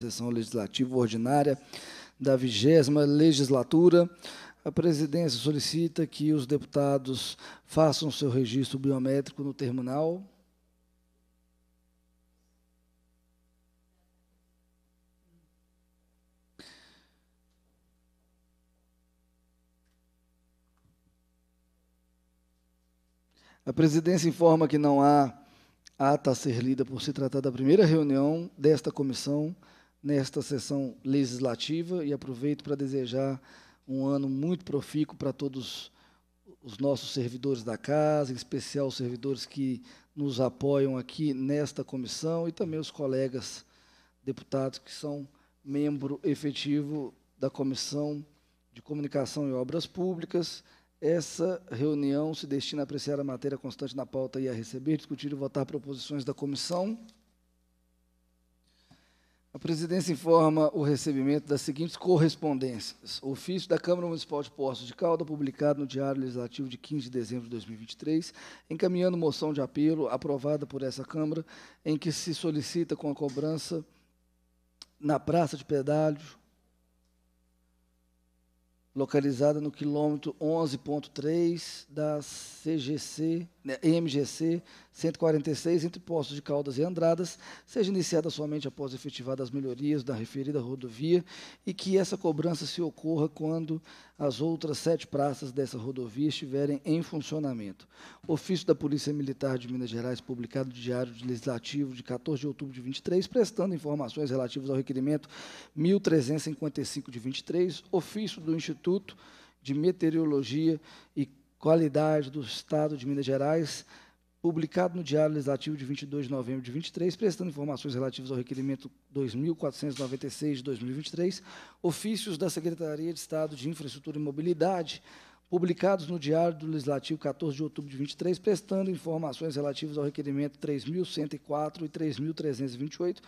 sessão legislativa ordinária da vigésima legislatura, a presidência solicita que os deputados façam seu registro biométrico no terminal. A presidência informa que não há ata a ser lida por se tratar da primeira reunião desta comissão nesta sessão legislativa e aproveito para desejar um ano muito profícuo para todos os nossos servidores da casa, em especial os servidores que nos apoiam aqui nesta comissão e também os colegas deputados que são membro efetivo da Comissão de Comunicação e Obras Públicas. Essa reunião se destina a apreciar a matéria constante na pauta e a receber, discutir e votar proposições da comissão. A presidência informa o recebimento das seguintes correspondências. Ofício da Câmara Municipal de Poços de Calda, publicado no Diário Legislativo de 15 de dezembro de 2023, encaminhando moção de apelo aprovada por essa Câmara, em que se solicita com a cobrança na Praça de Pedágio, localizada no quilômetro 11.3 da CGC né, MGC 146, entre Postos de Caldas e Andradas, seja iniciada somente após efetivadas as melhorias da referida rodovia e que essa cobrança se ocorra quando as outras sete praças dessa rodovia estiverem em funcionamento. Ofício da Polícia Militar de Minas Gerais, publicado no Diário Legislativo de 14 de outubro de 23, prestando informações relativas ao requerimento 1355 de 23, ofício do Instituto de Meteorologia e Qualidade do Estado de Minas Gerais, publicado no Diário Legislativo de 22 de novembro de 23, prestando informações relativas ao requerimento 2496 de 2023, ofícios da Secretaria de Estado de Infraestrutura e Mobilidade, publicados no Diário do Legislativo 14 de outubro de 23, prestando informações relativas ao requerimento 3104 e 3328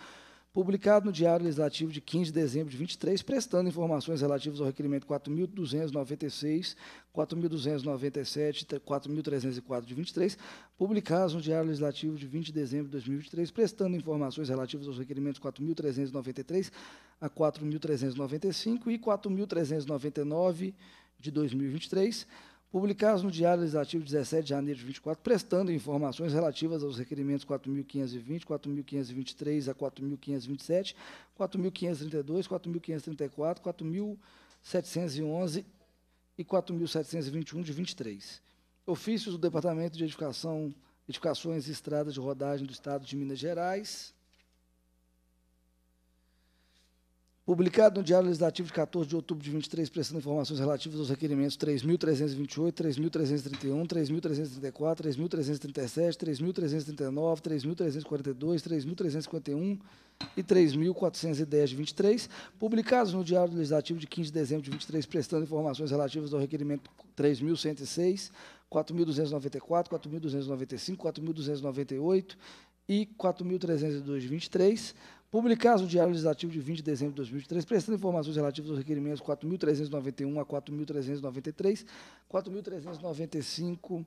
publicado no Diário Legislativo de 15 de dezembro de 23, prestando informações relativas ao requerimento 4.296, 4.297, 4.304 de 23, publicados no Diário Legislativo de 20 de dezembro de 2023, prestando informações relativas aos requerimentos 4.393 a 4.395 e 4.399 de 2023, publicados no Diário Legislativo 17 de janeiro de 24, prestando informações relativas aos requerimentos 4.520, 4.523 a 4.527, 4.532, 4.534, 4.711 e 4.721 de 23. Ofícios do Departamento de Edificação, Edificações e Estradas de Rodagem do Estado de Minas Gerais, publicado no Diário Legislativo de 14 de outubro de 23, prestando informações relativas aos requerimentos 3.328, 3.331, 3.334, 3.337, 3.339, 3.342, 3.351 e 3.410 de 23, publicados no Diário Legislativo de 15 de dezembro de 23, prestando informações relativas ao requerimento 3.106, 4.294, 4.295, 4.298 e 4.302.23, publicados no Diário Legislativo de 20 de dezembro de 2023, prestando informações relativas aos requerimentos 4.391 a 4.393, 4.395,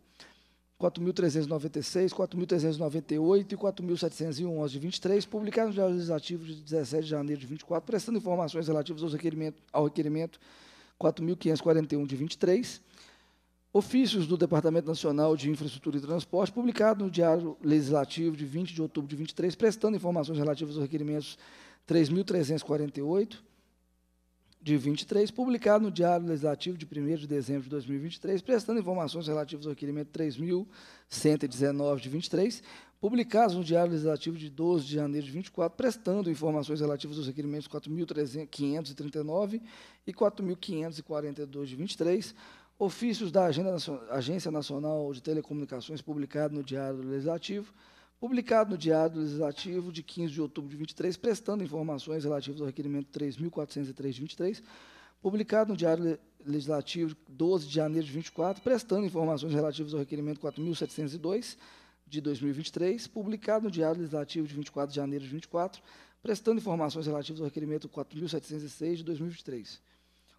4.396, 4.398 e 4.711 de 23, publicados no Diário Legislativo de 17 de janeiro de 24, prestando informações relativas aos requerimento, ao requerimento 4.541 de 23, Ofícios do Departamento Nacional de Infraestrutura e Transporte, publicado no Diário Legislativo de 20 de outubro de 23, prestando informações relativas aos requerimentos 3.348 de 23, publicado no Diário Legislativo de 1 de dezembro de 2023, prestando informações relativas ao requerimento 3.119 de 23, publicados no Diário Legislativo de 12 de janeiro de 24, prestando informações relativas aos requerimentos 4.539 e 4.542 de 23, Ofícios da Agência Nacional de Telecomunicações, publicado no Diário do Legislativo, publicado no Diário do Legislativo de 15 de outubro de 23, prestando informações relativas ao requerimento 3.403 de 23, publicado no Diário Legislativo 12 de janeiro de 24, prestando informações relativas ao requerimento 4.702 de 2023, publicado no Diário Legislativo de 24 de janeiro de 24, prestando informações relativas ao requerimento 4.706 de 2023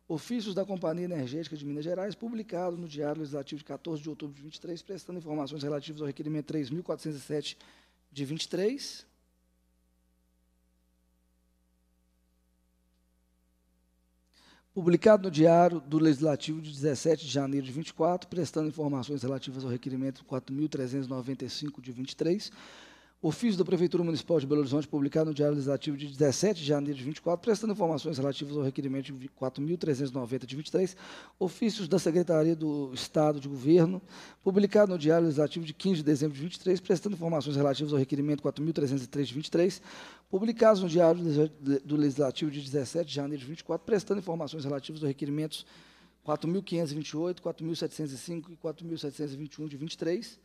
ofícios da Companhia Energética de Minas Gerais, publicado no Diário Legislativo de 14 de outubro de 23, prestando informações relativas ao requerimento 3.407 de 23. Publicado no Diário do Legislativo de 17 de janeiro de 24, prestando informações relativas ao requerimento 4.395 de 23 Ofício da Prefeitura Municipal de Belo Horizonte, publicado no Diário Legislativo de 17 de janeiro de 24, prestando informações relativas ao requerimento 4.390 de 23, ofícios da Secretaria do Estado de Governo, publicado no Diário Legislativo de 15 de dezembro de 23, prestando informações relativas ao requerimento 4.303 de 23, publicados no Diário do Legislativo de 17 de janeiro de 24, prestando informações relativas aos requerimentos 4.528, 4.705 e 4.721 de 23,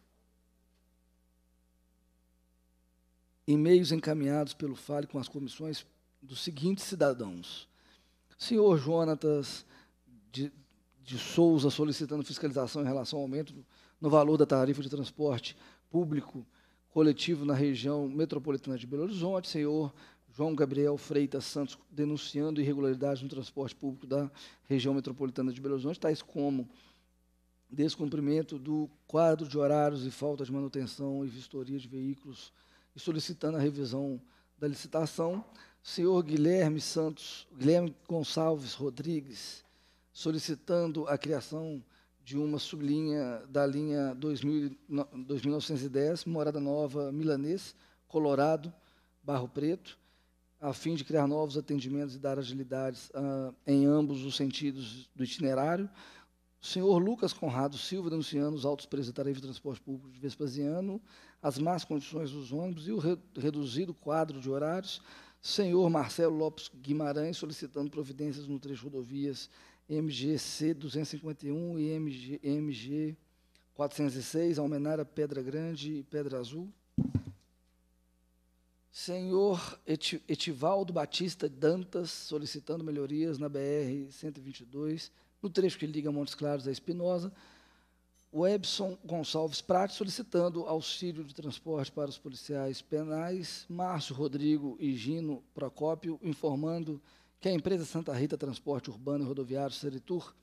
e-mails encaminhados pelo Fale com as comissões dos seguintes cidadãos. Senhor Jonatas de, de Souza solicitando fiscalização em relação ao aumento no valor da tarifa de transporte público coletivo na região metropolitana de Belo Horizonte. Senhor João Gabriel Freitas Santos denunciando irregularidades no transporte público da região metropolitana de Belo Horizonte, tais como descumprimento do quadro de horários e falta de manutenção e vistoria de veículos e solicitando a revisão da licitação. Senhor Guilherme Santos, Guilherme Gonçalves Rodrigues, solicitando a criação de uma sublinha da linha 2910, Morada Nova Milanês, Colorado, Barro Preto, a fim de criar novos atendimentos e dar agilidades uh, em ambos os sentidos do itinerário. senhor Lucas Conrado Silva, denunciando os autos presentes da Tarefa de Transporte Público de Vespasiano, as más condições dos ônibus e o re reduzido quadro de horários, senhor Marcelo Lopes Guimarães solicitando providências no trecho rodovias MGC 251 e MG, MG 406, Almenara, Pedra Grande e Pedra Azul. Senhor Et Etivaldo Batista Dantas solicitando melhorias na BR 122, no trecho que liga Montes Claros a Espinosa, o Ebson Gonçalves Prat solicitando auxílio de transporte para os policiais penais, Márcio Rodrigo e Gino Procópio informando que a empresa Santa Rita Transporte Urbano e Rodoviário Seritur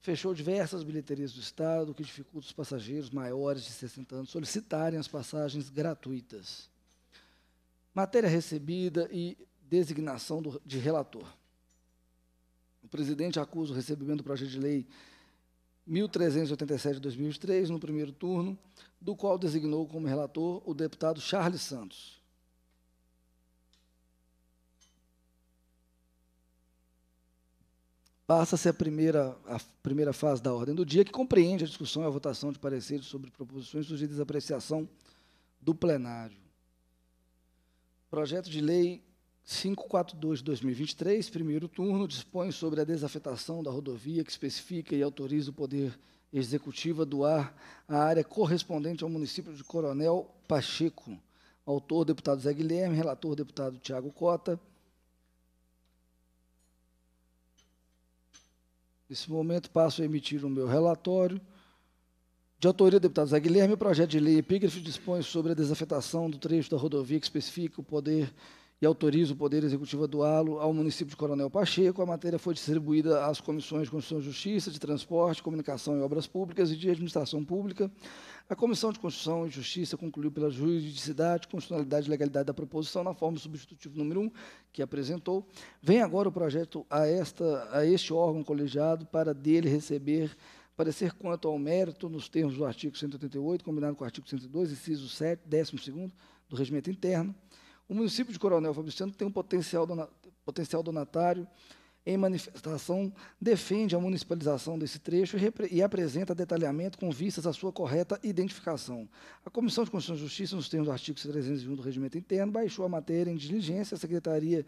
fechou diversas bilheterias do Estado, que dificulta os passageiros maiores de 60 anos solicitarem as passagens gratuitas. Matéria recebida e designação do, de relator. O presidente acusa o recebimento do projeto de lei 1387 de 2003, no primeiro turno, do qual designou como relator o deputado Charles Santos. Passa-se a primeira, a primeira fase da ordem do dia, que compreende a discussão e a votação de pareceres sobre proposições sugeridas à apreciação do plenário. Projeto de lei 542 2023, primeiro turno, dispõe sobre a desafetação da rodovia que especifica e autoriza o Poder Executivo a doar a área correspondente ao município de Coronel Pacheco. Autor, deputado Zé Guilherme, relator, deputado Tiago Cota. Nesse momento, passo a emitir o meu relatório. De autoria deputado Zé Guilherme, o projeto de lei epígrafe dispõe sobre a desafetação do trecho da rodovia que especifica o Poder Executivo e autoriza o Poder Executivo a doá-lo ao município de Coronel Pacheco. A matéria foi distribuída às comissões de Constituição e Justiça, de Transporte, Comunicação e Obras Públicas e de Administração Pública. A Comissão de Constituição e Justiça concluiu pela juridicidade, constitucionalidade e legalidade da proposição na forma substitutiva número 1 que apresentou. Vem agora o projeto a, esta, a este órgão colegiado para dele receber parecer quanto ao mérito nos termos do artigo 188, combinado com o artigo 102, inciso 7, 12 do Regimento Interno, o município de Coronel Fabriciano tem um potencial, dona, potencial donatário em manifestação, defende a municipalização desse trecho e, e, apresenta detalhamento com vistas à sua correta identificação. A Comissão de Constituição e Justiça, nos termos do artigo 301 do Regimento Interno, baixou a matéria em diligência à Secretaria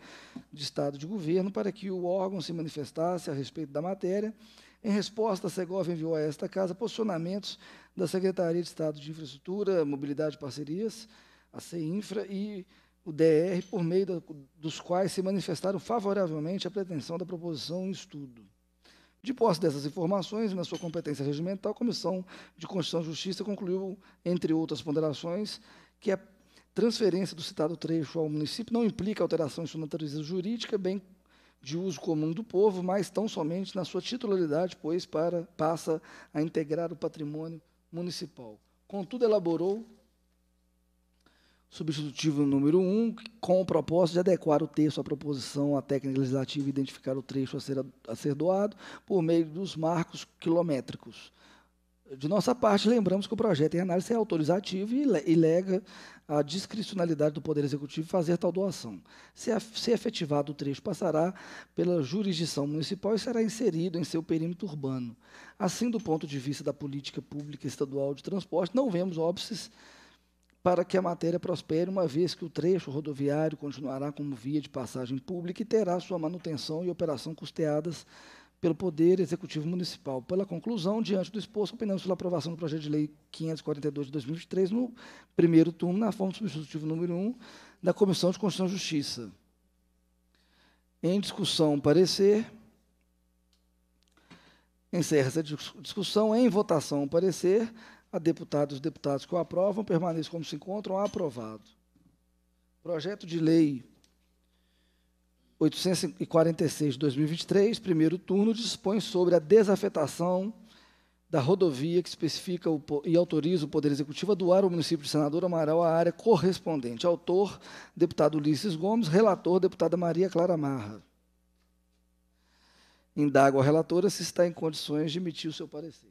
de Estado de Governo para que o órgão se manifestasse a respeito da matéria. Em resposta, a Segov enviou a esta casa posicionamentos da Secretaria de Estado de Infraestrutura, Mobilidade e Parcerias, a CEINFRA, e o DR, por meio da, dos quais se manifestaram favoravelmente à pretensão da proposição em estudo. De posse dessas informações, na sua competência regimental, a Comissão de Constituição e Justiça concluiu, entre outras ponderações, que a transferência do citado trecho ao município não implica alteração em sua natureza jurídica, bem de uso comum do povo, mas tão somente na sua titularidade, pois para, passa a integrar o patrimônio municipal. Contudo, elaborou Substitutivo número 1, um, com o propósito de adequar o texto à proposição, à técnica legislativa e identificar o trecho a ser, a ser doado por meio dos marcos quilométricos. De nossa parte, lembramos que o projeto em análise é autorizativo e, lega a discricionalidade do Poder Executivo fazer tal doação. Se, se efetivado, o trecho passará pela jurisdição municipal e será inserido em seu perímetro urbano. Assim, do ponto de vista da política pública estadual de transporte, não vemos óbices para que a matéria prospere, uma vez que o trecho rodoviário continuará como via de passagem pública e terá sua manutenção e operação custeadas pelo Poder Executivo Municipal. Pela conclusão, diante do exposto, opinamos pela aprovação do projeto de lei 542 de 2023, no primeiro turno, na forma substitutiva número 1 da Comissão de Constituição e Justiça. Em discussão, parecer. Encerra-se a discussão. Em votação, parecer. A deputada e os deputados que o aprovam permaneçam como se encontram. Aprovado. Projeto de Lei 846 de 2023, primeiro turno, dispõe sobre a desafetação da rodovia que especifica o, e autoriza o Poder Executivo a doar ao município de Senador Amaral a área correspondente. Autor, deputado Ulisses Gomes, relator, deputada Maria Clara Marra. Indago a relatora se está em condições de emitir o seu parecer.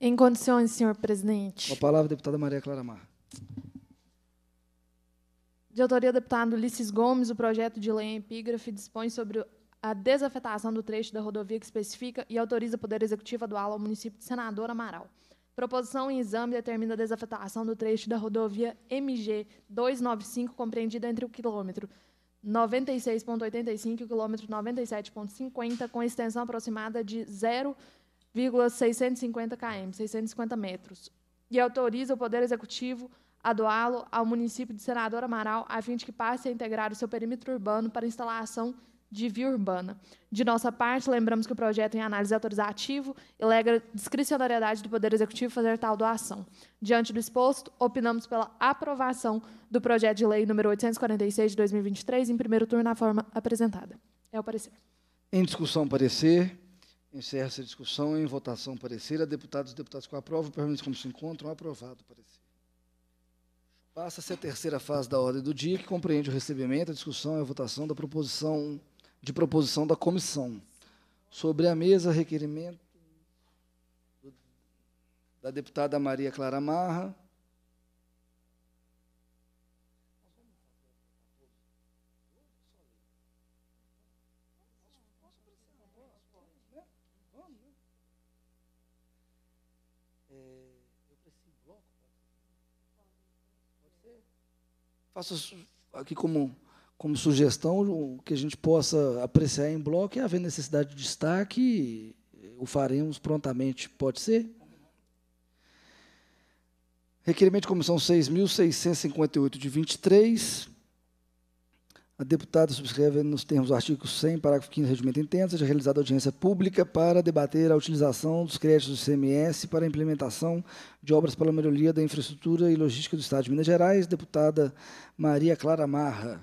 Em condições, senhor presidente. Com a palavra, deputada Maria Clara Mar. De autoria do deputado Ulisses Gomes, o projeto de lei em epígrafe dispõe sobre a desafetação do trecho da rodovia que especifica e autoriza o Poder Executivo a doá-lo ao município de Senador Amaral. Proposição em exame determina a desafetação do trecho da rodovia MG 295, compreendida entre o quilômetro 96,85 e o quilômetro 97,50, com extensão aproximada de 0,5 650 km, 650 metros, e autoriza o Poder Executivo a doá-lo ao município de Senador Amaral, a fim de que passe a integrar o seu perímetro urbano para instalação de via urbana. De nossa parte, lembramos que o projeto em análise autorizativo elega discricionariedade do Poder Executivo fazer tal doação. Diante do exposto, opinamos pela aprovação do projeto de lei número 846 de 2023, em primeiro turno, na forma apresentada. É o parecer. Em discussão, parecer. Encerra essa discussão em votação parecer. A deputados e deputados com aprovo, permanente como se encontram, aprovado parecer. Passa-se a terceira fase da ordem do dia, que compreende o recebimento, a discussão e a votação da proposição de proposição da comissão. Sobre a mesa, requerimento da deputada Maria Clara Marra, Faço aqui como, como sugestão o que a gente possa apreciar em bloco e é haver necessidade de destaque, o faremos prontamente. Pode ser? Requerimento de comissão 6.658 de 23 a deputada subscreve nos termos do artigo 100, parágrafo 15 do regimento Intenso, seja realizada audiência pública para debater a utilização dos créditos do CMS para a implementação de obras para a melhoria da infraestrutura e logística do Estado de Minas Gerais, deputada Maria Clara Marra.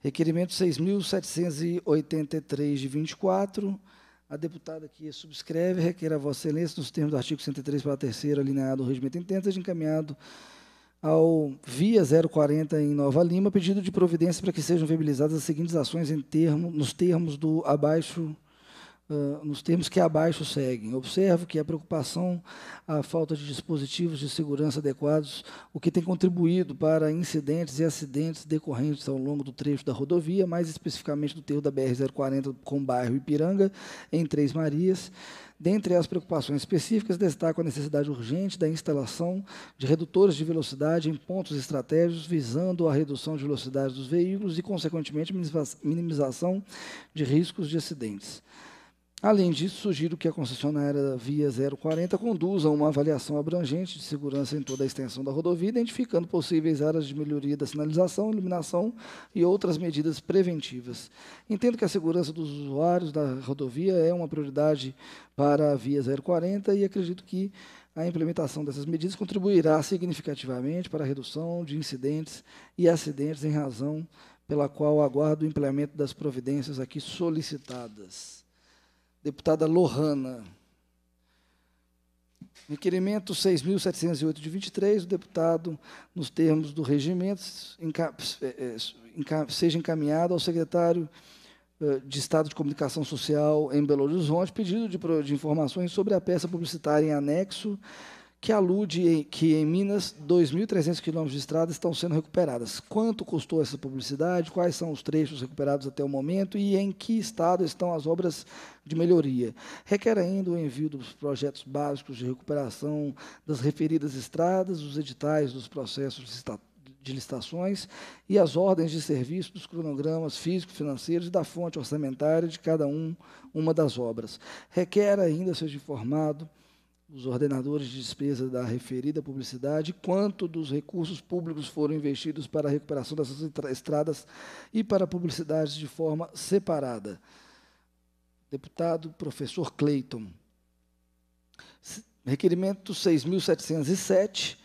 Requerimento 6.783 de 24. A deputada que subscreve requer a Vossa Excelência, nos termos do artigo 103, para a terceira alineada do regimento Intenso seja encaminhado ao Via 040 em Nova Lima, pedido de providência para que sejam viabilizadas as seguintes ações em termo, nos termos do abaixo Uh, nos termos que abaixo seguem. Observo que a preocupação à falta de dispositivos de segurança adequados, o que tem contribuído para incidentes e acidentes decorrentes ao longo do trecho da rodovia, mais especificamente do terro da BR-040 com o bairro Ipiranga, em Três Marias, Dentre as preocupações específicas, destaco a necessidade urgente da instalação de redutores de velocidade em pontos estratégicos, visando a redução de velocidade dos veículos e, consequentemente, minimização de riscos de acidentes. Além disso, sugiro que a concessionária Via 040 conduza uma avaliação abrangente de segurança em toda a extensão da rodovia, identificando possíveis áreas de melhoria da sinalização, iluminação e outras medidas preventivas. Entendo que a segurança dos usuários da rodovia é uma prioridade para a Via 040 e acredito que a implementação dessas medidas contribuirá significativamente para a redução de incidentes e acidentes em razão pela qual aguardo o implemento das providências aqui solicitadas deputada Lohana. Requerimento 6.708 de 23, o deputado, nos termos do regimento, é, é, seja encaminhado ao secretário é, de Estado de Comunicação Social em Belo Horizonte, pedido de, de informações sobre a peça publicitária em anexo que alude que em Minas 2.300 quilômetros de estrada estão sendo recuperadas. Quanto custou essa publicidade? Quais são os trechos recuperados até o momento? E em que estado estão as obras de melhoria? Requer ainda o envio dos projetos básicos de recuperação das referidas estradas, os editais dos processos de licitações e as ordens de serviço dos cronogramas físicos, financeiros e da fonte orçamentária de cada um, uma das obras. Requer ainda, seja informado, dos ordenadores de despesa da referida publicidade, quanto dos recursos públicos foram investidos para a recuperação dessas estradas e para publicidades de forma separada. Deputado professor Cleiton. Requerimento 6.707,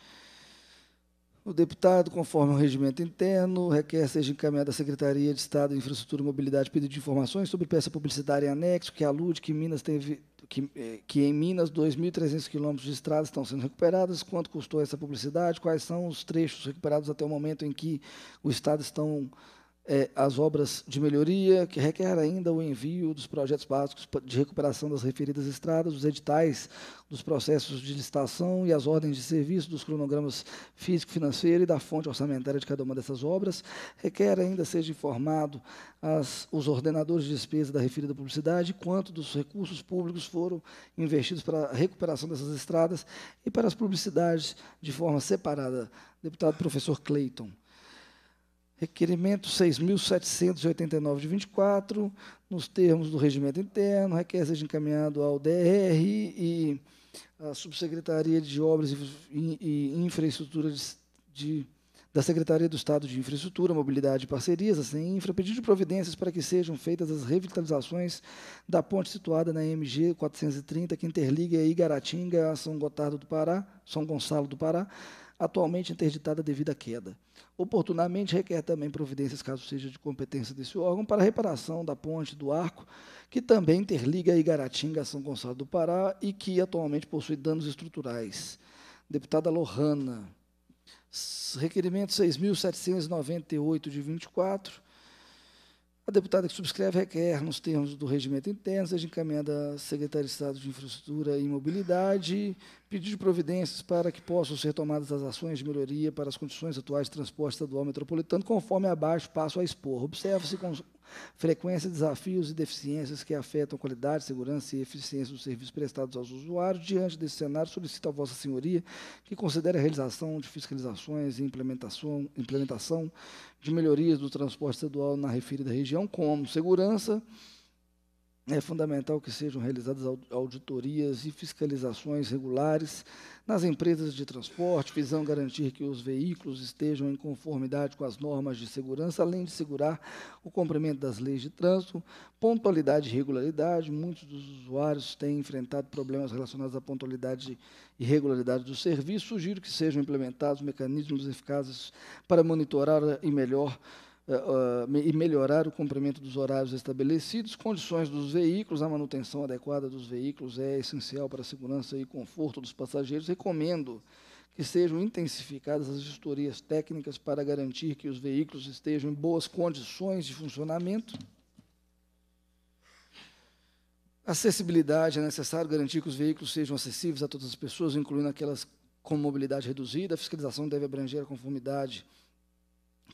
o deputado, conforme o regimento interno, requer seja encaminhado à Secretaria de Estado de Infraestrutura e Mobilidade pedido de informações sobre peça publicitária em anexo, que alude que, Minas teve, que, eh, que em Minas 2.300 quilômetros de estradas estão sendo recuperadas, quanto custou essa publicidade, quais são os trechos recuperados até o momento em que o Estado estão é, as obras de melhoria, que requer ainda o envio dos projetos básicos de recuperação das referidas estradas, os editais dos processos de licitação e as ordens de serviço dos cronogramas físico-financeiro e da fonte orçamentária de cada uma dessas obras, requer ainda seja informado as, os ordenadores de despesa da referida publicidade quanto dos recursos públicos foram investidos para a recuperação dessas estradas e para as publicidades de forma separada. Deputado professor Cleiton. Requerimento 6.789 de 24, nos termos do regimento interno, requer seja encaminhado ao DR e à Subsecretaria de Obras e Infraestrutura de, de, da Secretaria do Estado de Infraestrutura, Mobilidade e Parcerias, assim, Infra, pedido de providências para que sejam feitas as revitalizações da ponte situada na MG 430, que interliga Igaratinga a São Gotardo do Pará, São Gonçalo do Pará, atualmente interditada devido à queda. Oportunamente requer também providências, caso seja de competência desse órgão, para a reparação da ponte do arco, que também interliga Igaratinga a São Gonçalo do Pará e que atualmente possui danos estruturais. Deputada Lohana. Requerimento 6.798 de 24 a deputada que subscreve requer, nos termos do regimento interno, seja encaminhada à Secretaria de Estado de Infraestrutura e Mobilidade, pedido de providências para que possam ser tomadas as ações de melhoria para as condições atuais de transporte estadual metropolitano, conforme abaixo passo a expor. Observa-se frequência, desafios e deficiências que afetam qualidade, segurança e eficiência dos serviços prestados aos usuários. Diante desse cenário, solicito a Vossa Senhoria que considere a realização de fiscalizações e implementação, implementação de melhorias do transporte estadual na referida região, como segurança. É fundamental que sejam realizadas auditorias e fiscalizações regulares nas empresas de transporte, visão garantir que os veículos estejam em conformidade com as normas de segurança, além de segurar o cumprimento das leis de trânsito, pontualidade e regularidade. Muitos dos usuários têm enfrentado problemas relacionados à pontualidade e regularidade do serviço. Sugiro que sejam implementados mecanismos eficazes para monitorar e melhor uh, e melhorar o cumprimento dos horários estabelecidos, condições dos veículos, a manutenção adequada dos veículos é essencial para a segurança e conforto dos passageiros. Recomendo que sejam intensificadas as vistorias técnicas para garantir que os veículos estejam em boas condições de funcionamento. Acessibilidade, é necessário garantir que os veículos sejam acessíveis a todas as pessoas, incluindo aquelas com mobilidade reduzida. A fiscalização deve abranger a conformidade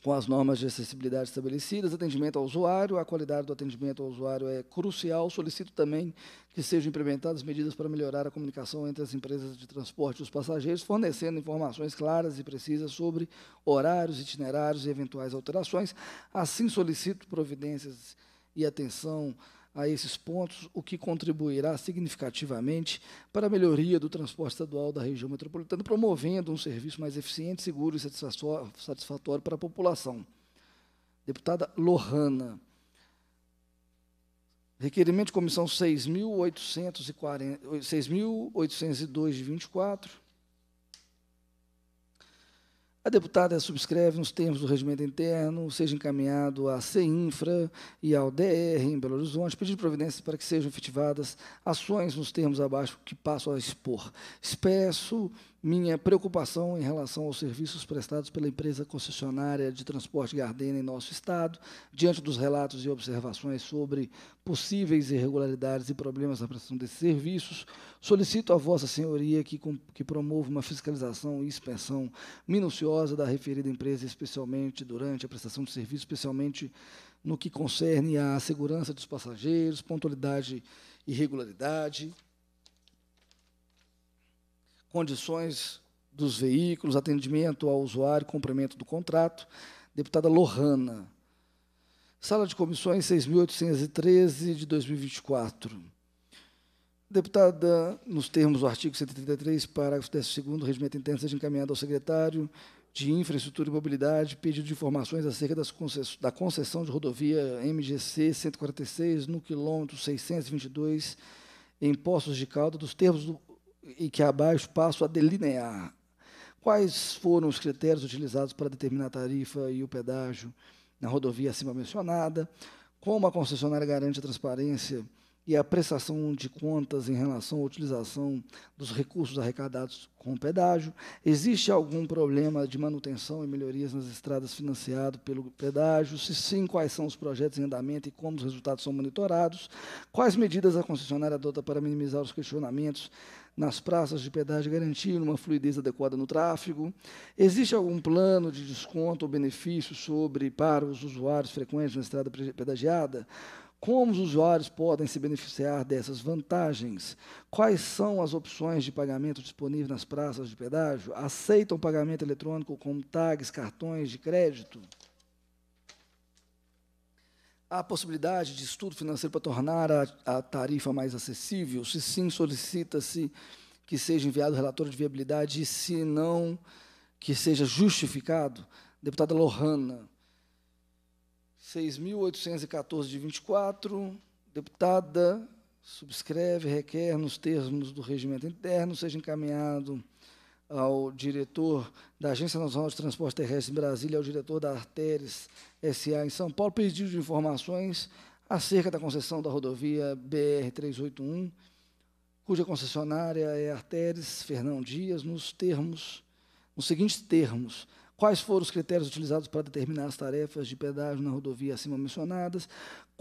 com as normas de acessibilidade estabelecidas, atendimento ao usuário, a qualidade do atendimento ao usuário é crucial. Solicito também que sejam implementadas medidas para melhorar a comunicação entre as empresas de transporte e os passageiros, fornecendo informações claras e precisas sobre horários, itinerários e eventuais alterações. Assim, solicito providências e atenção a esses pontos, o que contribuirá significativamente para a melhoria do transporte estadual da região metropolitana, promovendo um serviço mais eficiente, seguro e satisfatório para a população. Deputada Lohana. Requerimento de comissão 6.802 de 24, a deputada subscreve nos termos do regimento interno, seja encaminhado à CEINFRA e ao DR em Belo Horizonte, pedir providências para que sejam efetivadas ações nos termos abaixo que passo a expor. Espeço minha preocupação em relação aos serviços prestados pela empresa concessionária de transporte Gardena em nosso estado, diante dos relatos e observações sobre possíveis irregularidades e problemas na prestação desses serviços, solicito a Vossa Senhoria que, com, que promova uma fiscalização e inspeção minuciosa da referida empresa, especialmente durante a prestação de serviços, especialmente no que concerne à segurança dos passageiros, pontualidade e regularidade, condições dos veículos, atendimento ao usuário, cumprimento do contrato. Deputada Lohana. Sala de comissões 6.813 de 2024. Deputada, nos termos do artigo 133, parágrafo 12 º regimento interno, seja encaminhado ao secretário de Infraestrutura e Mobilidade pedido de informações acerca concess da concessão de rodovia MGC 146 no quilômetro 622 em Poços de Calda, dos termos do e que abaixo passo a delinear quais foram os critérios utilizados para determinar a tarifa e o pedágio na rodovia acima mencionada, como a concessionária garante a transparência e a prestação de contas em relação à utilização dos recursos arrecadados com o pedágio, existe algum problema de manutenção e melhorias nas estradas financiado pelo pedágio, se sim, quais são os projetos em andamento e como os resultados são monitorados, quais medidas a concessionária adota para minimizar os questionamentos nas praças de pedágio garantindo uma fluidez adequada no tráfego? Existe algum plano de desconto ou benefício sobre para os usuários frequentes na estrada pedagiada? Como os usuários podem se beneficiar dessas vantagens? Quais são as opções de pagamento disponíveis nas praças de pedágio? Aceitam pagamento eletrônico como tags, cartões de crédito? Há possibilidade de estudo financeiro para tornar a, a tarifa mais acessível? Se sim, solicita-se que seja enviado o relatório de viabilidade e, se não, que seja justificado? Deputada Lohana, 6.814 de 24, deputada, subscreve, requer, nos termos do regimento interno, seja encaminhado ao diretor da Agência Nacional de Transporte Terrestre em Brasília, ao diretor da Arteres SA em São Paulo, pedido de informações acerca da concessão da rodovia BR-381, cuja concessionária é Arteres Fernão Dias, nos termos, nos seguintes termos, quais foram os critérios utilizados para determinar as tarefas de pedágio na rodovia acima mencionadas,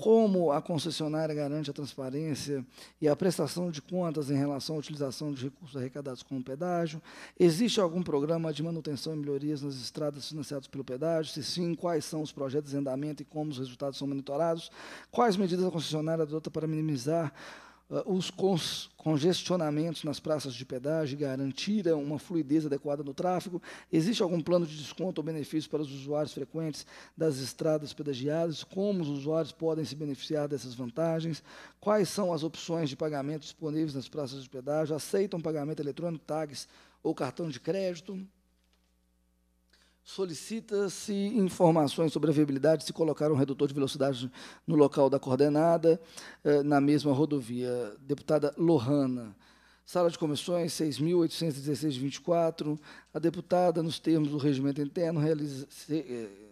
como a concessionária garante a transparência e a prestação de contas em relação à utilização de recursos arrecadados com o pedágio? Existe algum programa de manutenção e melhorias nas estradas financiadas pelo pedágio? Se sim, quais são os projetos em andamento e como os resultados são monitorados? Quais medidas a concessionária adota para minimizar ah, os congestionamentos nas praças de pedágio garantiram uma fluidez adequada no tráfego? Existe algum plano de desconto ou benefício para os usuários frequentes das estradas pedagiadas? Como os usuários podem se beneficiar dessas vantagens? Quais são as opções de pagamento disponíveis nas praças de pedágio? Aceitam pagamento eletrônico, tags ou cartão de crédito? Solicita-se informações sobre a viabilidade se colocar um redutor de velocidade no local da coordenada, eh, na mesma rodovia. Deputada Lohana. Sala de comissões 6.816.24 A deputada, nos termos do regimento interno, eh,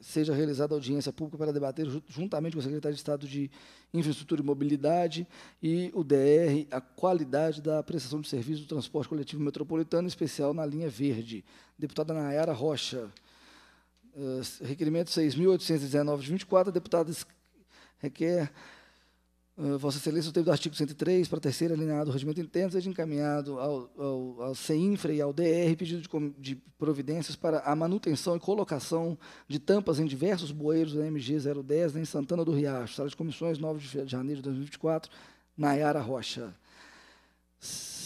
seja realizada audiência pública para debater, juntamente com o secretário de Estado de Infraestrutura e Mobilidade e o DR, a qualidade da prestação de serviço do transporte coletivo metropolitano, em especial na linha verde. Deputada Nayara Rocha. Eh, requerimento 6.819 de 24, a deputada requer uh, Vossa Excelência, o texto do artigo 103, para terceira alineada do regimento interno, seja encaminhado ao, ao, ao CEINFRA e ao DR pedido de, de, providências para a manutenção e colocação de tampas em diversos bueiros da MG 010 em Santana do Riacho. Sala de comissões, 9 de janeiro de 2024, Nayara Rocha.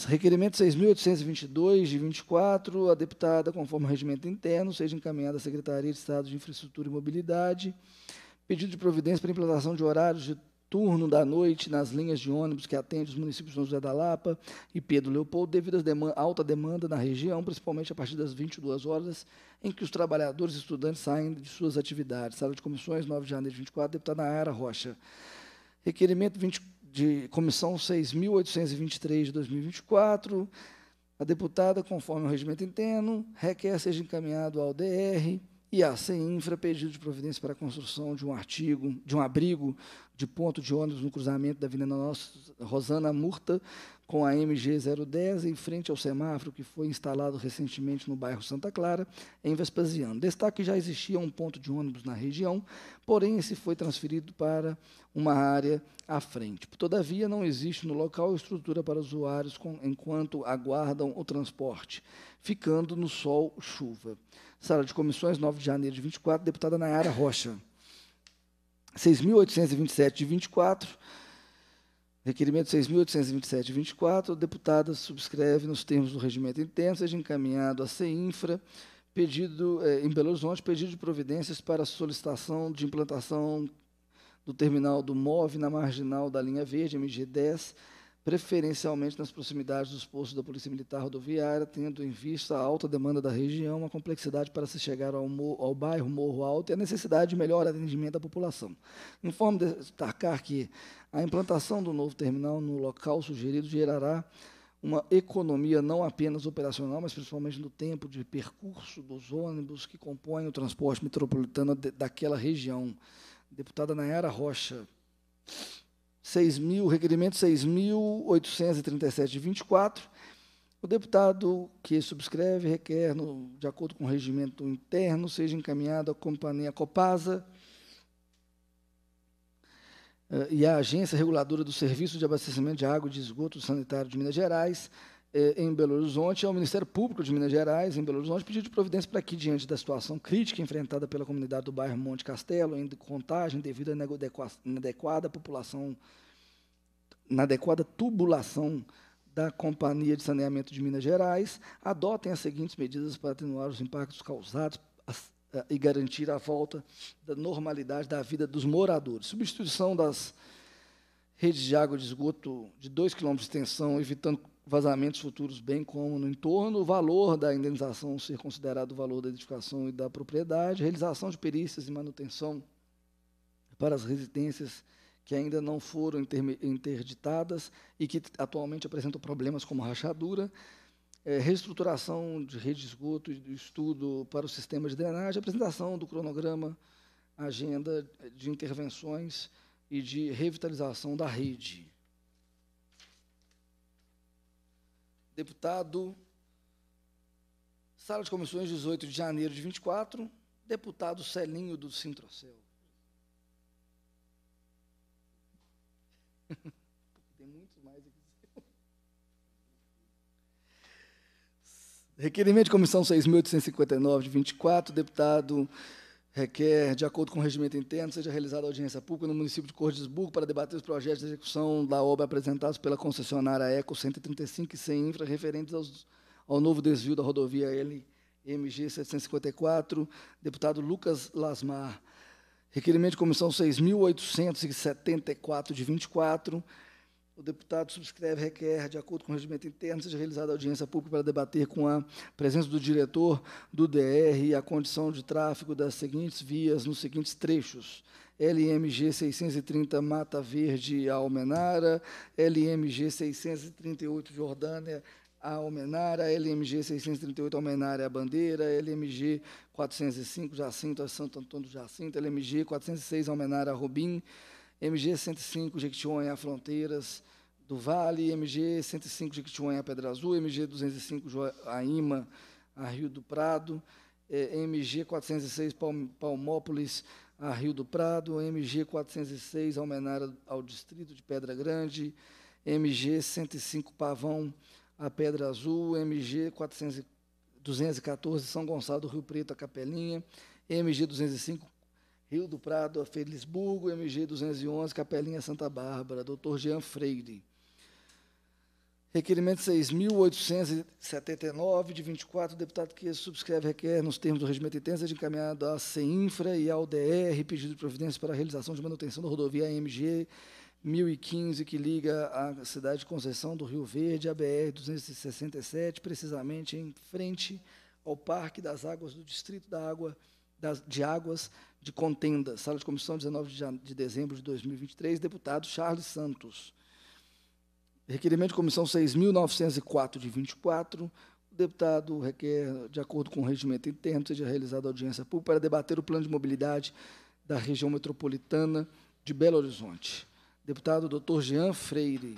Requerimento 6.822, de 24, a deputada, conforme o regimento interno, seja encaminhada à Secretaria de Estado de Infraestrutura e Mobilidade. Pedido de providência para implantação de horários de turno da noite nas linhas de ônibus que atendem os municípios de São José da Lapa e Pedro Leopoldo, devido à alta demanda na região, principalmente a partir das 22 horas, em que os trabalhadores e estudantes saem de suas atividades. Sala de comissões, 9 de janeiro de 24, deputada Ara Rocha. Requerimento 24 de Comissão 6.823 de 2024, a deputada, conforme o regimento interno, requer seja encaminhado ao DR e à CEINFRA pedido de providência para a construção de um artigo, de um abrigo de ponto de ônibus no cruzamento da Avenida Nossa Rosana Murta com a MG 010 em frente ao semáforo que foi instalado recentemente no bairro Santa Clara, em Vespasiano. Destaque já existia um ponto de ônibus na região, porém esse foi transferido para uma área à frente. Todavia, não existe no local estrutura para usuários com, enquanto aguardam o transporte, ficando no sol chuva. Sala de comissões, 9 de janeiro de 24, deputada Nayara Rocha. 6.827 de 24 Requerimento 6.827-24, deputada subscreve nos termos do regimento interno, seja encaminhado à CEINFRA, pedido eh, em Belo Horizonte, pedido de providências para solicitação de implantação do terminal do MOV na marginal da linha verde, MG10, preferencialmente nas proximidades dos postos da Polícia Militar Rodoviária, tendo em vista a alta demanda da região, a complexidade para se chegar ao, ao bairro Morro Alto e a necessidade de melhor atendimento da população. Informo de destacar que a implantação do novo terminal no local sugerido gerará uma economia não apenas operacional, mas principalmente no tempo de percurso dos ônibus que compõem o transporte metropolitano de, daquela região. Deputada Nayara Rocha. 6 mil, requerimento 6.837 de 24. O deputado que subscreve requer, no, de acordo com o regimento interno, seja encaminhado à companhia Copasa eh, e à Agência Reguladora do Serviço de Abastecimento de Água e de Esgoto Sanitário de Minas Gerais, é, em Belo Horizonte, ao é Ministério Público de Minas Gerais, em Belo Horizonte, pedido de providência para que, diante da situação crítica enfrentada pela comunidade do bairro Monte Castelo, em contagem devido à inadequada população, inadequada tubulação da Companhia de Saneamento de Minas Gerais, adotem as seguintes medidas para atenuar os impactos causados e garantir a volta da normalidade da vida dos moradores. Substituição das redes de água de esgoto de 2 km de extensão, evitando vazamentos futuros, bem como no entorno, o valor da indenização ser considerado o valor da edificação e da propriedade, realização de perícias e manutenção para as residências que ainda não foram interditadas e que atualmente apresentam problemas como rachadura, é, reestruturação de rede de esgoto e de estudo para o sistema de drenagem, apresentação do cronograma, agenda de intervenções e de revitalização da rede. Deputado, sala de comissões, 18 de janeiro de 24, deputado Celinho do Sintrocel. Tem muitos mais aqui. Requerimento de comissão 6.859, de 24, deputado requer, de acordo com o regimento interno, seja realizada audiência pública no município de Cordesburgo para debater os projetos de execução da obra apresentados pela concessionária Eco 135 e sem infra referentes aos, ao novo desvio da rodovia LMG 754, deputado Lucas Lasmar. Requerimento de comissão 6.874 de 24, o deputado subscreve requer, de acordo com o regimento interno, seja realizada audiência pública para debater com a presença do diretor do DR e a condição de tráfego das seguintes vias nos seguintes trechos. LMG 630 Mata Verde a Almenara, LMG 638 Jordânia a Almenara, LMG 638 Almenara a Bandeira, LMG 405 Jacinto a Santo Antônio do Jacinto, LMG 406 Almenara a Robim, MG 105 Jequitinhonha Fronteiras do Vale, MG 105 Jequitinhonha Pedra Azul, MG 205 Joaíma a Rio do Prado, eh, MG 406 Palm Palmópolis a Rio do Prado, MG 406 Almenara ao Distrito de Pedra Grande, MG 105 Pavão a Pedra Azul, MG 400, 214 São Gonçalo do Rio Preto a Capelinha, MG 205 Rio do Prado a Felisburgo, MG 211, Capelinha Santa Bárbara, Dr. Jean Freire. Requerimento 6.879, de 24, deputado que subscreve requer, nos termos do regimento interno, de encaminhado à CEINFRA e ao DR, pedido de providência para a realização de manutenção da rodovia AMG 1015, que liga a cidade de Conceição do Rio Verde, à BR-267, precisamente em frente ao Parque das Águas do Distrito da Água, das, de Águas, de contenda, sala de comissão, 19 de dezembro de 2023, deputado Charles Santos. Requerimento de comissão 6.904 de 24. O deputado requer, de acordo com o regimento interno, seja realizada audiência pública para debater o plano de mobilidade da região metropolitana de Belo Horizonte. Deputado Dr. Jean Freire.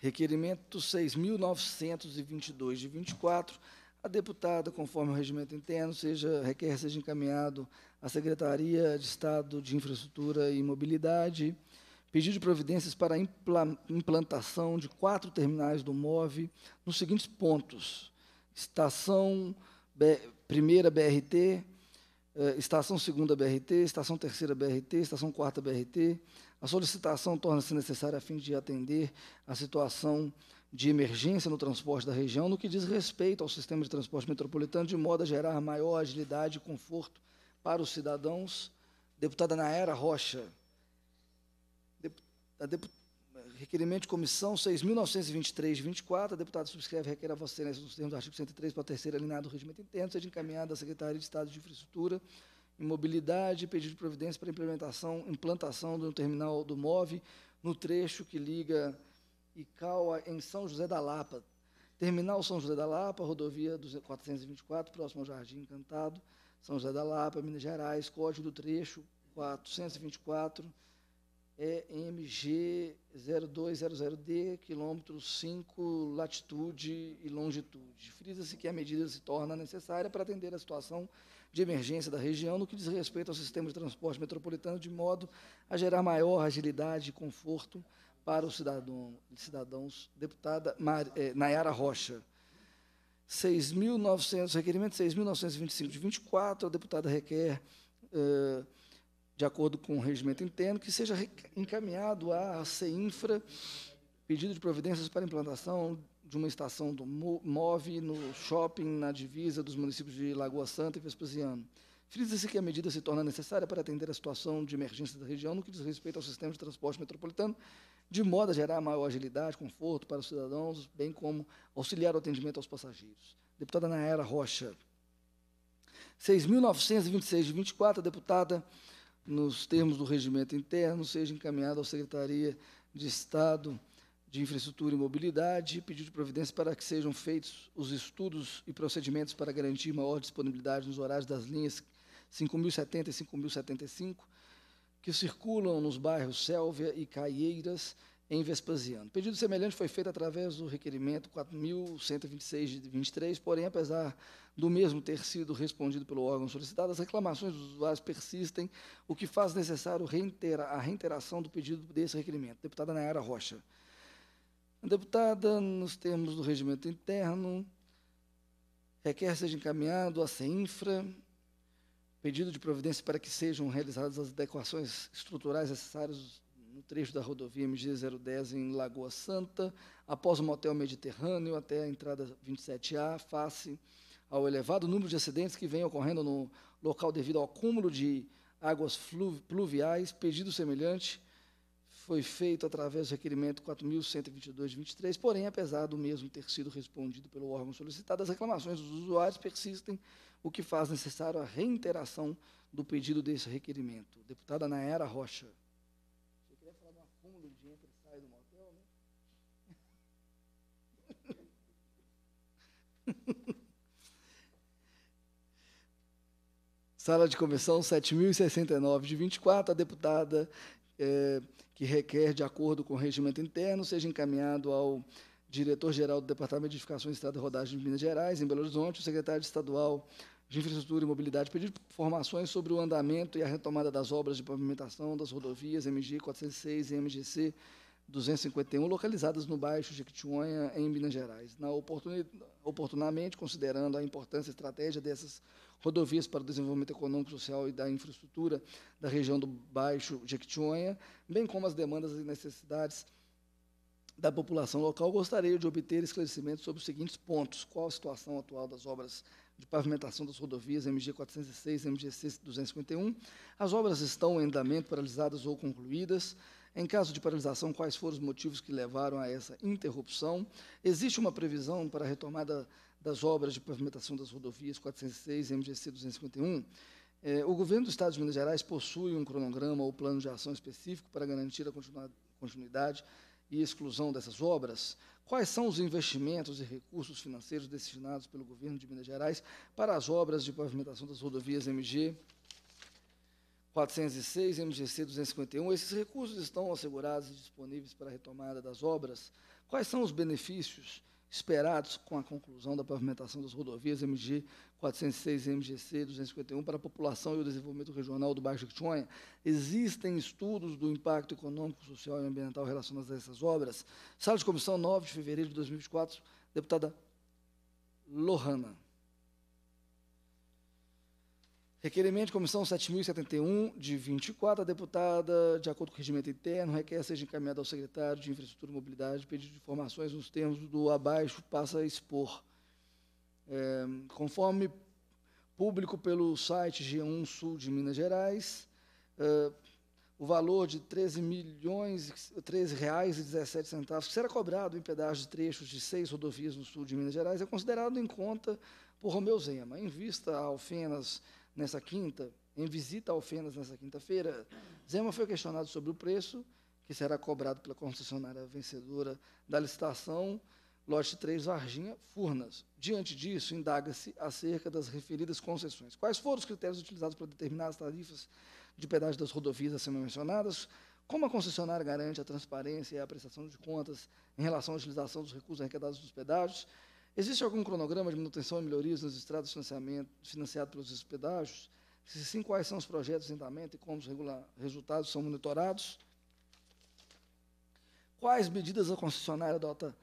Requerimento 6.922 de 24 a deputada, conforme o regimento interno, seja requer seja encaminhado à Secretaria de Estado de Infraestrutura e Mobilidade, pedido de providências para a impla implantação de quatro terminais do MOV nos seguintes pontos: estação B, primeira BRT, eh, estação segunda BRT, estação terceira BRT, estação quarta BRT. A solicitação torna-se necessária a fim de atender à situação de emergência no transporte da região no que diz respeito ao sistema de transporte metropolitano, de modo a gerar maior agilidade e conforto para os cidadãos. Deputada Naera Rocha, requerimento de comissão 6.923-24, a deputada subscreve requer a vossa excelência nos termos do artigo 103 para a terceira alineada do regimento interno, seja encaminhada à Secretaria de Estado de Infraestrutura e Mobilidade, pedido de providência para implementação, implantação do terminal do MOV no trecho que liga Icaua, em São José da Lapa. Terminal São José da Lapa, rodovia 424, próximo ao Jardim Encantado, São José da Lapa, Minas Gerais, código do trecho 424, é MG 0200D, quilômetro 5, latitude e longitude. Frisa-se que a medida se torna necessária para atender a situação de emergência da região no que diz respeito ao sistema de transporte metropolitano, de modo a gerar maior agilidade e conforto para os cidadão, cidadãos, deputada Mar, eh, Nayara Rocha. 6.900, requerimento 6.925 de 24, a deputada requer, eh, de acordo com o regimento interno, que seja encaminhado à CEINFRA pedido de providências para implantação de uma estação do MOVE no shopping na divisa dos municípios de Lagoa Santa e Vespasiano. Frisa-se que a medida se torna necessária para atender a situação de emergência da região no que diz respeito ao sistema de transporte metropolitano de modo a gerar maior agilidade, conforto para os cidadãos, bem como auxiliar o atendimento aos passageiros. Deputada Naera Rocha. 6.926 de 24, a deputada, nos termos do regimento interno, seja encaminhada à Secretaria de Estado de Infraestrutura e Mobilidade e pedido de providência para que sejam feitos os estudos e procedimentos para garantir maior disponibilidade nos horários das linhas 5.070 e 5.075, que circulam nos bairros Selvia e Caieiras, em Vespasiano. Pedido semelhante foi feito através do requerimento 4.126 de 23, porém, apesar do mesmo ter sido respondido pelo órgão solicitado, as reclamações dos usuários persistem, o que faz necessário reintera, a reiteração do pedido desse requerimento. Deputada Nayara Rocha. deputada, nos termos do regimento interno, requer seja encaminhado à CEINFRA pedido de providência para que sejam realizadas as adequações estruturais necessárias no trecho da rodovia MG-010 em Lagoa Santa, após o motel Mediterrâneo até a entrada 27A, face ao elevado número de acidentes que vem ocorrendo no local devido ao acúmulo de águas pluviais, pedido semelhante foi feito através do requerimento 4.122 de 23, porém, apesar do mesmo ter sido respondido pelo órgão solicitado, as reclamações dos usuários persistem o que faz necessário a reiteração do pedido desse requerimento. Deputada naera Rocha. Você queria falar de uma fundo de entra e sai do motel, né? Sala de comissão 7.069 de 24, a deputada é, que requer, de acordo com o regimento interno, seja encaminhado ao diretor-geral do Departamento de Edificações, Estrada e Rodagem de Minas Gerais, em Belo Horizonte, o secretário estadual de Infraestrutura e Mobilidade pedi informações sobre o andamento e a retomada das obras de pavimentação das rodovias MG 406 e MGC 251, localizadas no Baixo Jequitinhonha, em Minas Gerais. Na oportuni oportunamente, considerando a importância e estratégia dessas rodovias para o desenvolvimento econômico, social e da infraestrutura da região do Baixo Jequitinhonha, bem como as demandas e necessidades da população local, gostaria de obter esclarecimentos sobre os seguintes pontos. Qual a situação atual das obras de pavimentação das rodovias MG 406 e MG 251. As obras estão em andamento, paralisadas ou concluídas. Em caso de paralisação, quais foram os motivos que levaram a essa interrupção? Existe uma previsão para a retomada das obras de pavimentação das rodovias 406 e MGC 251? É, o governo do Estado de Minas Gerais possui um cronograma ou plano de ação específico para garantir a continuidade e exclusão dessas obras, quais são os investimentos e recursos financeiros destinados pelo governo de Minas Gerais para as obras de pavimentação das rodovias MG 406 e MGC 251? Esses recursos estão assegurados e disponíveis para a retomada das obras? Quais são os benefícios esperados com a conclusão da pavimentação das rodovias MG 406 e MGC 251 para a população e o desenvolvimento regional do Baixo Quitonha. Existem estudos do impacto econômico, social e ambiental relacionados a essas obras. Sala de comissão 9 de fevereiro de 2024, deputada Lohana. Requerimento de comissão 7071, de 24, a deputada, de acordo com o regimento interno, requer seja encaminhada ao secretário de Infraestrutura e Mobilidade pedido de informações nos termos do abaixo passa a expor. É, conforme público pelo site G1 Sul de Minas Gerais, é, o valor de 13 milhões, reais e 17 centavos, que será cobrado em pedágio de trechos de seis rodovias no sul de Minas Gerais, é considerado em conta por Romeu Zema, em vista a alfenas nessa quinta, em visita ao Fenas nessa quinta-feira, Zema foi questionado sobre o preço que será cobrado pela concessionária vencedora da licitação, lote 3 Varginha Furnas. Diante disso, indaga-se acerca das referidas concessões. Quais foram os critérios utilizados para determinar as tarifas de pedágio das rodovias acima mencionadas? Como a concessionária garante a transparência e a prestação de contas em relação à utilização dos recursos arrecadados dos pedágios? Existe algum cronograma de manutenção e melhorias nas estradas financiado pelos hospedágios? Se sim, quais são os projetos em andamento e como os resultados são monitorados? Quais medidas a concessionária adota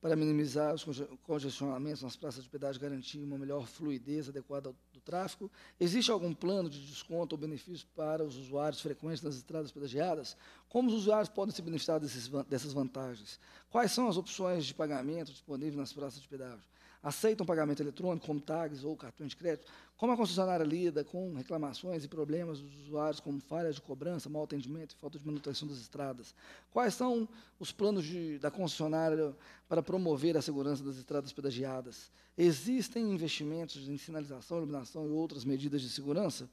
para minimizar os congestionamentos nas praças de pedágio e garantir uma melhor fluidez adequada tráfego? Existe algum plano de desconto ou benefício para os usuários frequentes nas estradas pedagiadas? Como os usuários podem se beneficiar desses, dessas vantagens? Quais são as opções de pagamento disponíveis nas praças de pedágio? aceitam pagamento eletrônico, como tags ou cartões de crédito, como a concessionária lida com reclamações e problemas dos usuários, como falhas de cobrança, mau atendimento e falta de manutenção das estradas? Quais são os planos de, da concessionária para promover a segurança das estradas pedagiadas? Existem investimentos em sinalização, iluminação e outras medidas de segurança?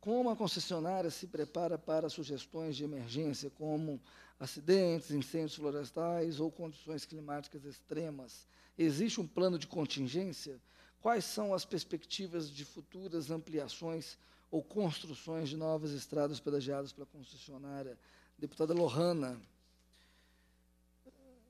Como a concessionária se prepara para sugestões de emergência, como acidentes, incêndios florestais ou condições climáticas extremas. Existe um plano de contingência? Quais são as perspectivas de futuras ampliações ou construções de novas estradas pedagiadas pela concessionária? Deputada Lohana.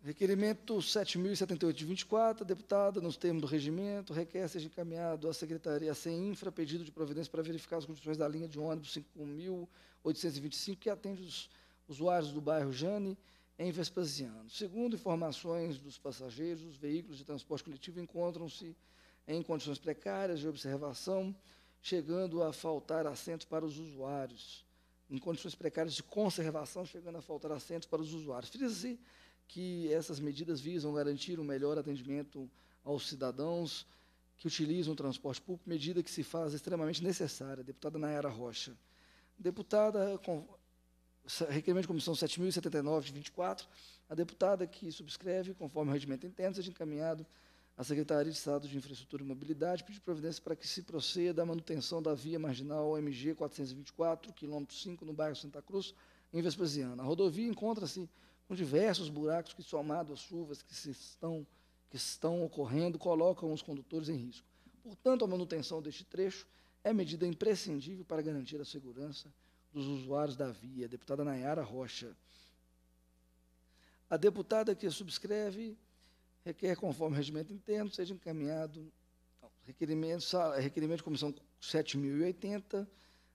Requerimento 7.078 de 24, deputada, nos termos do regimento, requer seja encaminhado à Secretaria sem infra pedido de providência para verificar as condições da linha de ônibus 5.825, que atende os usuários do bairro Jane, em Vespasiano. Segundo informações dos passageiros, os veículos de transporte coletivo encontram-se em condições precárias de observação, chegando a faltar assentos para os usuários. Em condições precárias de conservação, chegando a faltar assentos para os usuários. Frisa-se que essas medidas visam garantir um melhor atendimento aos cidadãos que utilizam o transporte público, medida que se faz extremamente necessária. Deputada Nayara Rocha. Deputada, requerimento de comissão 7.079, de 24, a deputada que subscreve, conforme o regimento interno, seja encaminhado à Secretaria de Estado de Infraestrutura e Mobilidade, pedir providência para que se proceda à manutenção da via marginal MG 424, quilômetro 5, no bairro Santa Cruz, em Vespasiana. A rodovia encontra-se com diversos buracos que, somado às chuvas que, se estão, que estão ocorrendo, colocam os condutores em risco. Portanto, a manutenção deste trecho é medida imprescindível para garantir a segurança dos usuários da via, a deputada Nayara Rocha. A deputada que subscreve requer, conforme o regimento interno, seja encaminhado requerimento, requerimento de comissão 7080.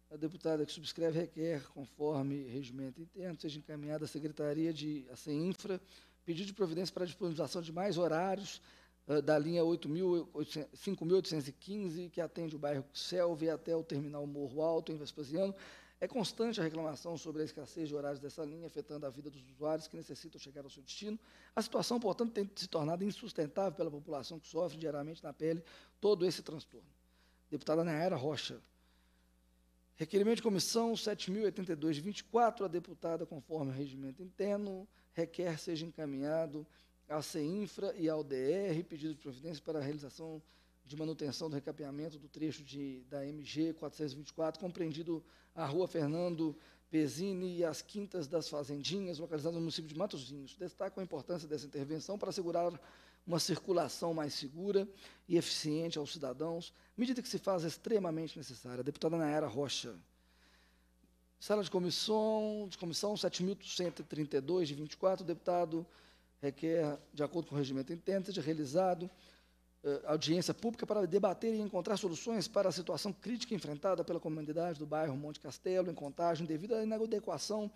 A deputada que subscreve requer, conforme regimento interno, seja encaminhada à Secretaria de a CEINFRA, pedido de providência para a disponibilização de mais horários uh, da linha 5.815, que atende o bairro Selva e até o terminal Morro Alto, em Vespasiano, é constante a reclamação sobre a escassez de horários dessa linha, afetando a vida dos usuários que necessitam chegar ao seu destino. A situação, portanto, tem se tornado insustentável pela população que sofre diariamente na pele todo esse transtorno. Deputada Nayara Rocha. Requerimento de comissão 7082 de 24, a deputada, conforme o regimento interno, requer seja encaminhado à CEINFRA e ao DR pedido de providência para a realização de manutenção do recapeamento do trecho de, da MG 424, compreendido a rua Fernando Pezini e as Quintas das Fazendinhas, localizadas no município de Matozinhos. Destaco a importância dessa intervenção para assegurar uma circulação mais segura e eficiente aos cidadãos, medida que se faz extremamente necessária. Deputada Nayara Rocha. Sala de comissão, de comissão 7.132, de 24, o deputado requer, de acordo com o regimento interno, seja realizado eh, audiência pública para debater e encontrar soluções para a situação crítica enfrentada pela comunidade do bairro Monte Castelo, em contagem, devido à inadequação,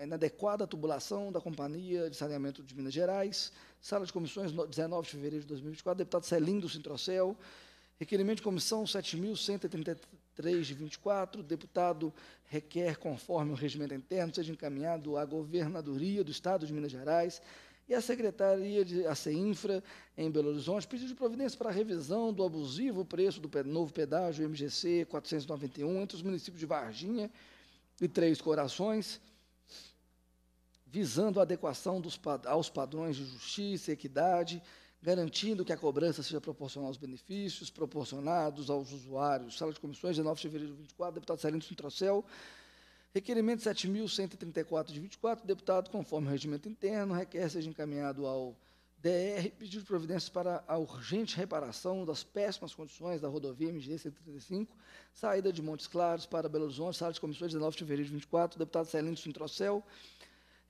inadequada tubulação da Companhia de Saneamento de Minas Gerais, sala de comissões, 19 de fevereiro de 2024, deputado Celindo Sintrocel, requerimento de comissão 7.133 de 24, deputado requer, conforme o regimento interno, seja encaminhado à governadoria do Estado de Minas Gerais, e a Secretaria de ACINFRA, em Belo Horizonte, pediu de providência para a revisão do abusivo preço do novo pedágio MGC 491 entre os municípios de Varginha e Três Corações, visando a adequação dos, aos padrões de justiça e equidade, garantindo que a cobrança seja proporcional aos benefícios proporcionados aos usuários. Sala de comissões, 19 de fevereiro de 24, deputado Celino Sintrocel, Requerimento 7.134 de 24, deputado, conforme o regimento interno, requer seja encaminhado ao DR pedido de providências para a urgente reparação das péssimas condições da rodovia MG 135, saída de Montes Claros para Belo Horizonte, sala de comissões 19 de fevereiro de 24, deputado Celino Sintrocel.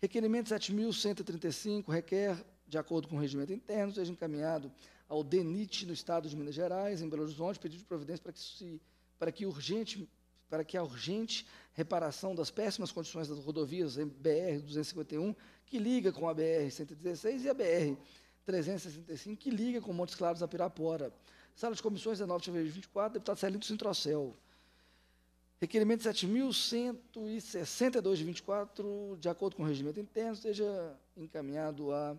Requerimento 7.135 requer, de acordo com o regimento interno, seja encaminhado ao DENIT no Estado de Minas Gerais, em Belo Horizonte, pedido de providência para que, se, para que urgente para que a urgente reparação das péssimas condições das rodovias BR-251, que liga com a BR-116 e a BR-365, que liga com Montes Claros a Pirapora. Sala de comissões 19 de fevereiro de 24, deputado Celinto Sintrocel. Requerimento 7.162 de 24, de acordo com o regimento interno, seja encaminhado a,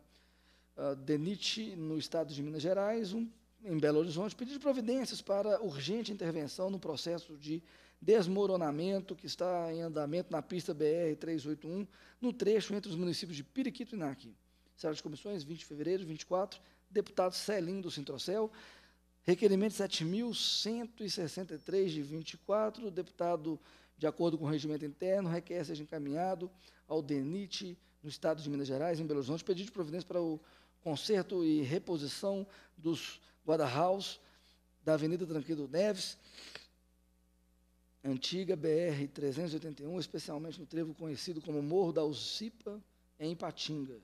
a DENIT no estado de Minas Gerais, um, em Belo Horizonte, pedindo providências para urgente intervenção no processo de desmoronamento que está em andamento na pista BR-381, no trecho entre os municípios de Piriquito e Naqui. Sala de comissões, 20 de fevereiro, 24, deputado Celim do Sintrocel, requerimento 7.163 de 24, deputado, de acordo com o regimento interno, requer seja encaminhado ao DENIT, no estado de Minas Gerais, em Belo Horizonte, pedido de providência para o conserto e reposição dos guarda-raus da Avenida Tranquilo Neves, antiga BR-381, especialmente no trevo conhecido como Morro da Usipa, em Ipatinga.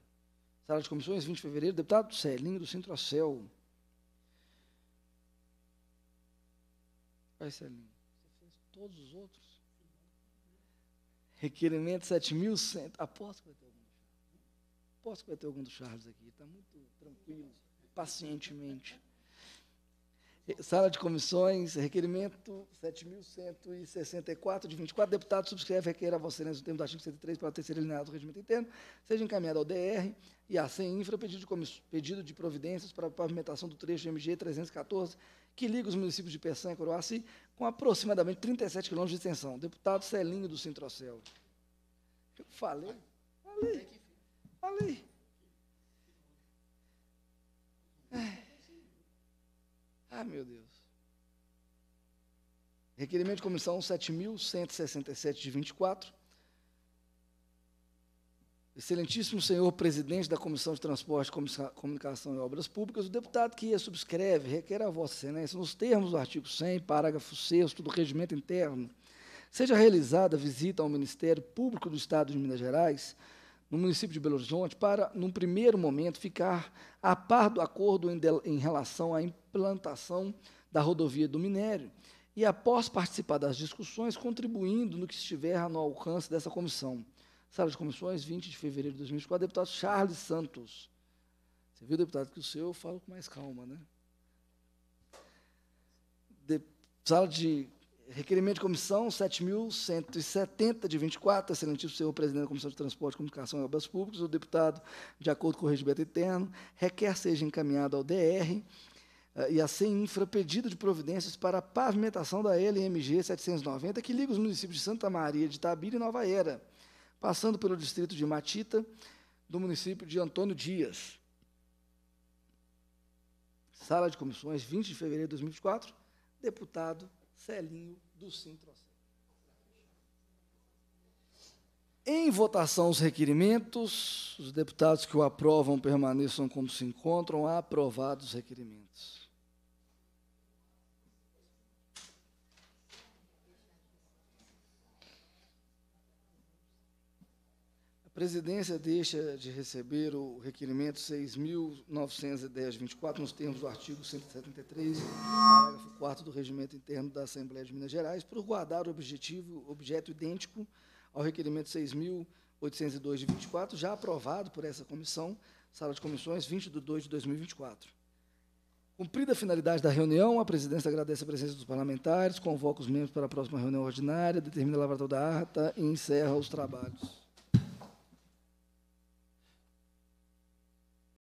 Sala de Comissões, 20 de fevereiro, deputado Celinho do Centro-Acel. Vai, Celinho. Você fez todos os outros? Requerimento 7.100. Aposto que vai ter algum do Charles. Aposto que vai ter algum do Charles aqui. Está muito tranquilo, pacientemente. Sala de comissões, requerimento 7.164, de 24 deputados, subscreve requeira a Vossa Excelência o termo do artigo 103 para a terceira alineado do regimento interno, seja encaminhado ao DR e à CEINFRA pedido de, pedido de providências para a pavimentação do trecho MG 314, que liga os municípios de Peçanha e Coroaci, com aproximadamente 37 quilômetros de extensão. Deputado Celinho do Centrocel. Eu falei, falei, falei. Ah, meu Deus. Requerimento de comissão 7.167 de 24. Excelentíssimo senhor presidente da Comissão de Transporte, Comunicação e Obras Públicas, o deputado que subscreve requer a vossa excelência, nos termos do artigo 100, parágrafo 6 do Regimento Interno, seja realizada visita ao Ministério Público do Estado de Minas Gerais, no município de Belo Horizonte, para, num primeiro momento, ficar a par do acordo em, em relação à implantação da rodovia do minério e, após participar das discussões, contribuindo no que estiver no alcance dessa comissão. Sala de Comissões, 20 de fevereiro de 2004, deputado Charles Santos. Você viu, deputado, que o seu eu falo com mais calma, né? De, sala de Requerimento de comissão 7.170 de 24, excelentíssimo senhor presidente da Comissão de Transporte, Comunicação e Obras Públicas, o deputado, de acordo com o regimento eterno, requer seja encaminhado ao DR eh, e a assim, infra pedido de providências para a pavimentação da LMG 790 que liga os municípios de Santa Maria de Tabira e Nova Era, passando pelo distrito de Matita, do município de Antônio Dias. Sala de Comissões, 20 de fevereiro de 2024, deputado Celinho do Sintrocel. Em votação os requerimentos, os deputados que o aprovam permaneçam como se encontram, aprovados os requerimentos. presidência deixa de receber o requerimento 6.910-24, nos termos do artigo 173, parágrafo 4 do Regimento Interno da Assembleia de Minas Gerais, por guardar o objetivo, objeto idêntico ao requerimento 6.802 de 24, já aprovado por essa comissão, sala de comissões, 20 de 2 de 2024. Cumprida a finalidade da reunião, a presidência agradece a presença dos parlamentares, convoca os membros para a próxima reunião ordinária, determina a lavratura da ata e encerra os trabalhos.